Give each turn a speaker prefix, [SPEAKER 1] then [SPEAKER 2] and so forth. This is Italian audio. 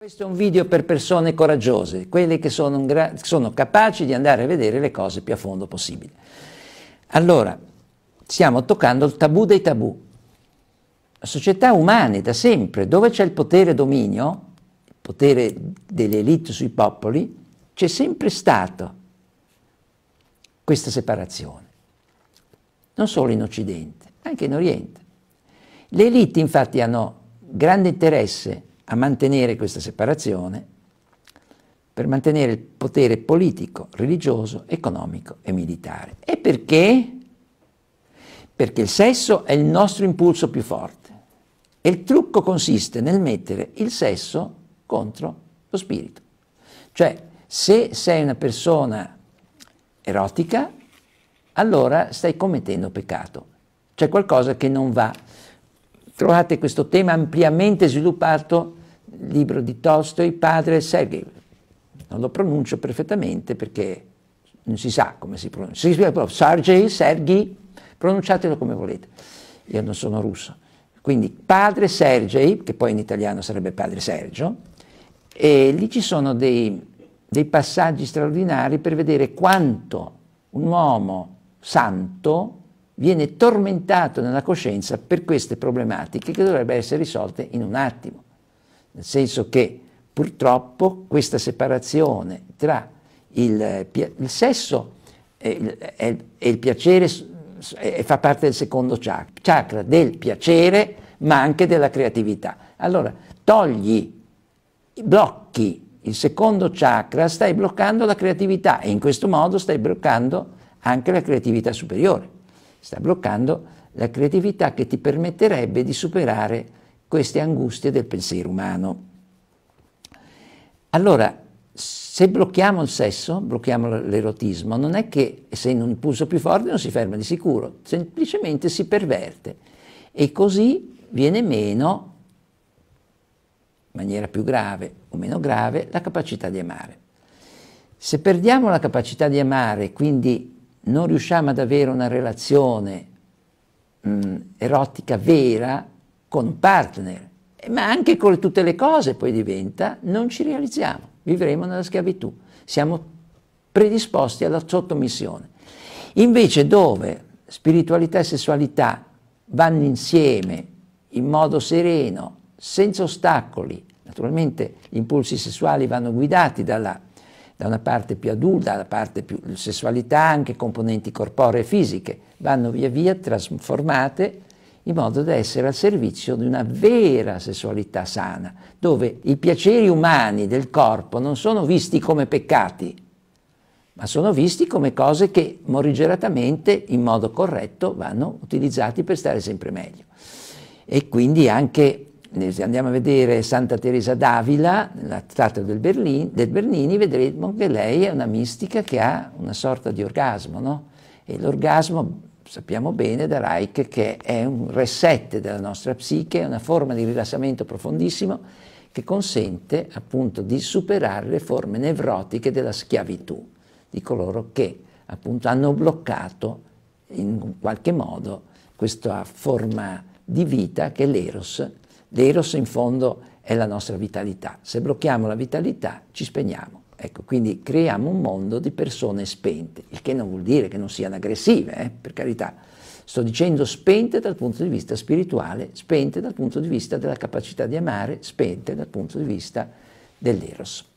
[SPEAKER 1] Questo è un video per persone coraggiose, quelle che sono, sono, capaci di andare a vedere le cose più a fondo possibile. Allora, stiamo toccando il tabù dei tabù. La società umane da sempre, dove c'è il potere dominio, il potere delle elite sui popoli, c'è sempre stato questa separazione. Non solo in Occidente, anche in Oriente. Le elite infatti hanno grande interesse a mantenere questa separazione per mantenere il potere politico, religioso, economico e militare. E perché? Perché il sesso è il nostro impulso più forte e il trucco consiste nel mettere il sesso contro lo spirito. Cioè, se sei una persona erotica, allora stai commettendo peccato. C'è qualcosa che non va. Trovate questo tema ampiamente sviluppato libro di Tolstoi, Padre Sergei. Non lo pronuncio perfettamente perché non si sa come si pronuncia. Sergei, Sergei, pronunciatelo come volete. Io non sono russo. Quindi Padre Sergei, che poi in italiano sarebbe Padre Sergio, e lì ci sono dei, dei passaggi straordinari per vedere quanto un uomo santo viene tormentato nella coscienza per queste problematiche che dovrebbero essere risolte in un attimo nel senso che purtroppo questa separazione tra il, eh, il sesso e il, e, e il piacere e fa parte del secondo chakra, chakra del piacere ma anche della creatività. Allora, togli, blocchi il secondo chakra, stai bloccando la creatività e in questo modo stai bloccando anche la creatività superiore, stai bloccando la creatività che ti permetterebbe di superare queste angustie del pensiero umano. Allora, se blocchiamo il sesso, blocchiamo l'erotismo, non è che essendo un impulso più forte non si ferma di sicuro, semplicemente si perverte e così viene meno, in maniera più grave o meno grave, la capacità di amare. Se perdiamo la capacità di amare, quindi non riusciamo ad avere una relazione mh, erotica vera, con un partner, ma anche con tutte le cose poi diventa, non ci realizziamo, vivremo nella schiavitù, siamo predisposti alla sottomissione. Invece dove spiritualità e sessualità vanno insieme in modo sereno, senza ostacoli, naturalmente gli impulsi sessuali vanno guidati dalla, da una parte più adulta, dalla parte più sessualità, anche componenti corporee e fisiche, vanno via via trasformate in modo da essere al servizio di una vera sessualità sana, dove i piaceri umani del corpo non sono visti come peccati, ma sono visti come cose che morigeratamente, in modo corretto, vanno utilizzati per stare sempre meglio. E quindi anche eh, se andiamo a vedere Santa Teresa d'Avila, nella statua del, Berlin, del Bernini, vedremo che lei è una mistica che ha una sorta di orgasmo, no? E l'orgasmo sappiamo bene da Reich che è un reset della nostra psiche, è una forma di rilassamento profondissimo che consente appunto di superare le forme nevrotiche della schiavitù di coloro che appunto hanno bloccato in qualche modo questa forma di vita che è l'eros. L'eros in fondo è la nostra vitalità. Se blocchiamo la vitalità ci spegniamo. Ecco, quindi creiamo un mondo di persone spente, il che non vuol dire che non siano aggressive, eh, per carità. Sto dicendo spente dal punto di vista spirituale, spente dal punto di vista della capacità di amare, spente dal punto di vista dell'eros.